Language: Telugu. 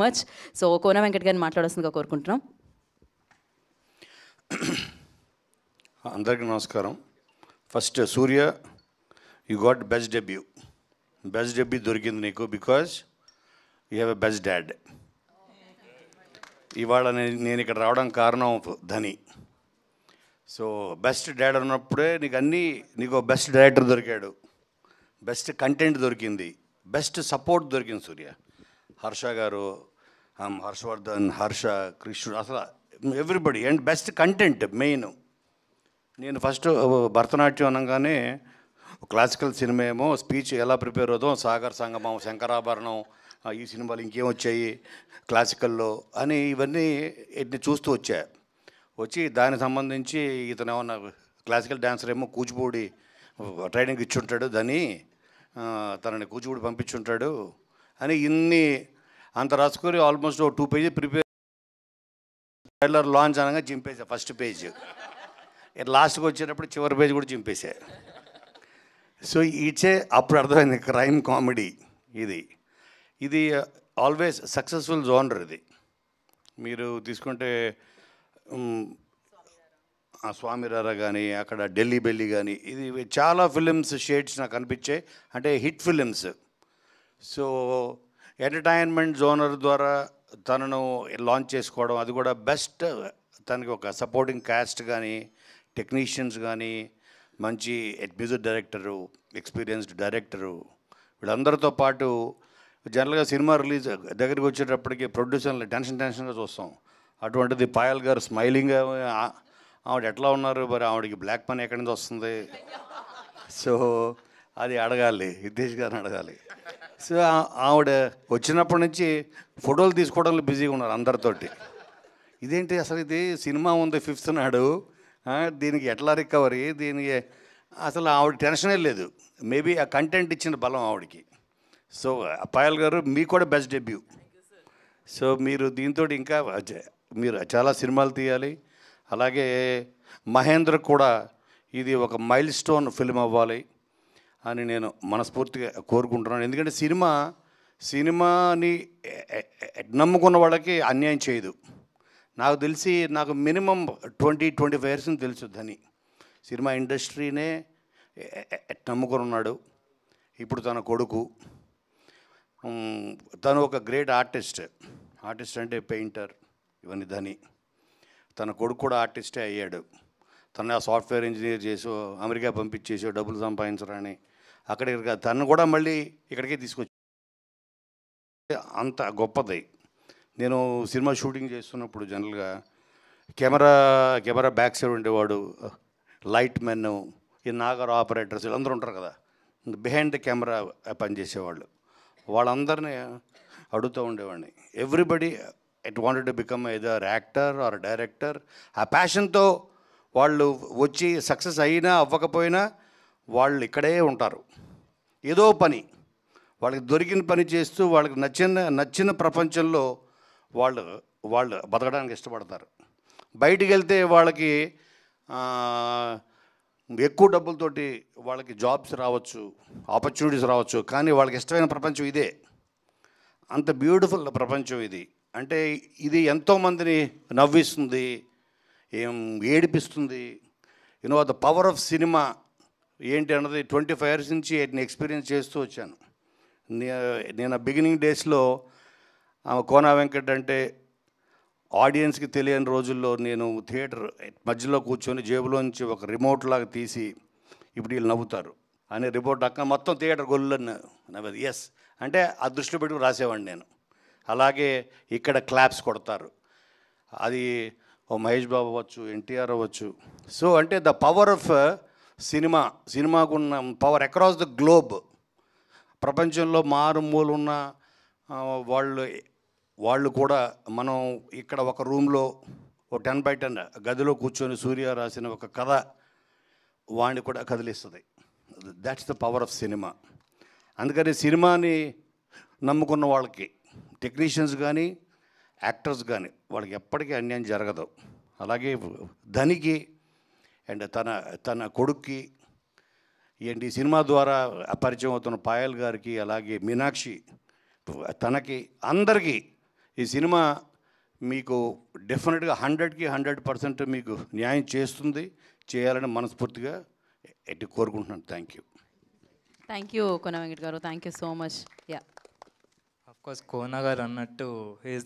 మచ్ సో కోన వెంకట్ గారిని మాట్లాడాల్సిందిగా కోరుకుంటున్నాం అందరికీ నమస్కారం first Surya you got best debut best debut దొరికింది నీకు because you have a best dad ఇవాళ నేను ఇక్కడ రావడం కారణం ధని సో బెస్ట్ డాడ్ ఉన్నప్పుడే నీకు అన్నీ నీకు బెస్ట్ డైరెక్టర్ దొరికాడు బెస్ట్ కంటెంట్ దొరికింది బెస్ట్ సపోర్ట్ దొరికింది సూర్య హర్ష గారు హర్షవర్ధన్ హర్ష కృష్ణుడు అసలు everybody and best content main నేను ఫస్ట్ భరతనాట్యం అనగానే క్లాసికల్ సినిమా ఏమో స్పీచ్ ఎలా ప్రిపేర్ అవుదాం సాగర్ సంగమం శంకరాభరణం ఈ సినిమాలు ఇంకేం వచ్చాయి క్లాసికల్లో అని ఇవన్నీ చూస్తూ వచ్చా వచ్చి దానికి సంబంధించి ఇతను ఏమన్నా క్లాసికల్ డాన్సర్ ఏమో కూచిపూడి ట్రైనింగ్ ఇచ్చుంటాడు దాన్ని తనని కూచిపూడి పంపించుంటాడు అని ఇన్ని అంత రాసుకొని almost two page prepare trailer launch అనగా చింపేసా ఫస్ట్ పేజ్ లాస్ట్కి వచ్చేటప్పుడు చివరి పేజ్ కూడా చింపేసా సో ఇచ్చే అప్పుడు అర్థమైంది క్రైమ్ కామెడీ ఇది ఇది ఆల్వేస్ సక్సెస్ఫుల్ జోనర్ ఇది మీరు తీసుకుంటే స్వామిరారా కానీ అక్కడ ఢిల్లీ బెల్లి కానీ ఇది చాలా ఫిలిమ్స్ షేడ్స్ నాకు అనిపించాయి అంటే hit films so entertainment genre ద్వారా తనను లాంచ్ చేసుకోవడం అది కూడా బెస్ట్ తనకి ఒక సపోర్టింగ్ క్యాస్ట్ కానీ టెక్నీషియన్స్ కానీ మంచి ఎడ్బ్యూజర్ డైరెక్టరు ఎక్స్పీరియన్స్డ్ డైరెక్టరు వీళ్ళందరితో పాటు జనరల్గా సినిమా రిలీజ్ దగ్గరికి వచ్చేటప్పటికి ప్రొడ్యూసర్లు టెన్షన్ టెన్షన్గా చూస్తాం అటువంటిది పాయల్ గారు స్మైలింగ్ ఆవిడ ఎట్లా ఉన్నారు మరి ఆవిడకి బ్లాక్ పని ఎక్కడి నుంచి వస్తుంది సో అది అడగాలి హితేష్ గారిని అడగాలి సో ఆవిడ వచ్చినప్పటి నుంచి ఫోటోలు తీసుకోవడంలో బిజీగా ఉన్నారు అందరితోటి ఇదేంటి అసలు ఇది సినిమా ఉంది ఫిఫ్త్ నాడు దీనికి ఎట్లా రికవరీ దీనికి అసలు ఆవిడ టెన్షనే లేదు మేబీ ఆ కంటెంట్ ఇచ్చిన బలం ఆవిడకి సో పాయల్ గారు మీకు కూడా బెస్ట్ డెబ్యూ సో మీరు దీంతో ఇంకా మీరు చాలా సినిమాలు తీయాలి అలాగే మహేంద్ర కూడా ఇది ఒక మైల్ స్టోన్ ఫిల్మ్ అవ్వాలి అని నేను మనస్ఫూర్తిగా కోరుకుంటున్నాను ఎందుకంటే సినిమా సినిమాని నమ్ముకున్న వాళ్ళకి అన్యాయం చేయదు నాకు తెలిసి నాకు మినిమం ట్వంటీ ట్వంటీ ఫైవ్ ఇయర్స్ని తెలుసు ధని సినిమా ఇండస్ట్రీనే నమ్ముకొని ఉన్నాడు ఇప్పుడు తన కొడుకు తను ఒక గ్రేట్ ఆర్టిస్ట్ ఆర్టిస్ట్ అంటే పెయింటర్ ఇవన్నీ ధని తన కొడుకు కూడా ఆర్టిస్టే అయ్యాడు తన ఆ సాఫ్ట్వేర్ ఇంజనీర్ చేసో అమెరికా పంపించేసో డబ్బులు సంపాదించరని అక్కడ తను కూడా మళ్ళీ ఇక్కడికే తీసుకొచ్చి అంత గొప్పది నేను సినిమా షూటింగ్ చేస్తున్నప్పుడు జనరల్గా కెమెరా కెమెరా బ్యాక్ సైడ్ ఉండేవాడు లైట్ మెన్ ఈ నాగర్ ఆపరేటర్స్ వీళ్ళందరూ ఉంటారు కదా బిహైండ్ ద కెమెరా పనిచేసేవాళ్ళు వాళ్ళందరినీ అడుగుతూ ఉండేవాడిని everybody it wanted to become ఏదో యాక్టర్ ఆర్ డైరెక్టర్ ఆ ప్యాషన్తో వాళ్ళు వచ్చి సక్సెస్ అయినా అవ్వకపోయినా వాళ్ళు ఇక్కడే ఉంటారు ఏదో పని వాళ్ళకి దొరికిన పని చేస్తూ వాళ్ళకి నచ్చిన నచ్చిన ప్రపంచంలో వాళ్ళు వాళ్ళు బతకడానికి ఇష్టపడతారు బయటికి వెళ్తే వాళ్ళకి ఎక్కువ డబ్బులతోటి వాళ్ళకి జాబ్స్ రావచ్చు ఆపర్చునిటీస్ రావచ్చు కానీ వాళ్ళకి ఇష్టమైన ప్రపంచం ఇదే అంత బ్యూటిఫుల్ ప్రపంచం ఇది అంటే ఇది ఎంతోమందిని నవ్విస్తుంది ఏం ఏడిపిస్తుంది you know the power of cinema ఏంటి అన్నది ట్వంటీ ఫైవ్ ఇయర్స్ నుంచి వాటిని ఎక్స్పీరియన్స్ చేస్తూ వచ్చాను నేను బిగినింగ్ డేస్లో ఆమె కోనా వెంకట్ అంటే ఆడియన్స్కి తెలియని రోజుల్లో నేను థియేటర్ మధ్యలో కూర్చొని జేబులోంచి ఒక రిమోట్ లాగా తీసి ఇప్పుడు వీళ్ళు నవ్వుతారు అనే రిపోర్ట్ అక్క మొత్తం థియేటర్ గొల్లు నవ్వేది ఎస్ అంటే ఆ దృష్టిలో పెట్టుకు రాసేవాడిని నేను అలాగే ఇక్కడ క్లాప్స్ కొడతారు అది ఓ మహేష్ బాబు అవ్వచ్చు ఎన్టీఆర్ అవ్వచ్చు సో అంటే ద పవర్ ఆఫ్ సినిమా సినిమాకున్న పవర్ అక్రాస్ ద గ్లోబ్ ప్రపంచంలో మారుమూలు ఉన్న వాళ్ళు వాళ్ళు కూడా మనం ఇక్కడ ఒక రూమ్లో ఓ టెన్ బై టెన్ గదిలో కూర్చొని సూర్య రాసిన ఒక కథ వాణ్ణి కూడా కదిలిస్తుంది that's the power of cinema అందుకని సినిమాని నమ్ముకున్న వాళ్ళకి టెక్నీషియన్స్ కానీ యాక్టర్స్ కానీ వాళ్ళకి ఎప్పటికీ అన్యాయం జరగదు అలాగే ధనికి అండ్ తన తన కొడుక్కి ఏంటి సినిమా ద్వారా పరిచయం అవుతున్న పాయల్ గారికి అలాగే మీనాక్షి తనకి అందరికీ ఈ సినిమా మీకు డెఫినెట్గా హండ్రెడ్కి హండ్రెడ్ పర్సెంట్ మీకు న్యాయం చేస్తుంది చేయాలని మనస్ఫూర్తిగా ఎట్టి కోరుకుంటున్నాను thank you thank you Kona Venkat గారు థ్యాంక్ యూ సో మచ్ యా కోర్స్ కోన గారు అన్నట్టు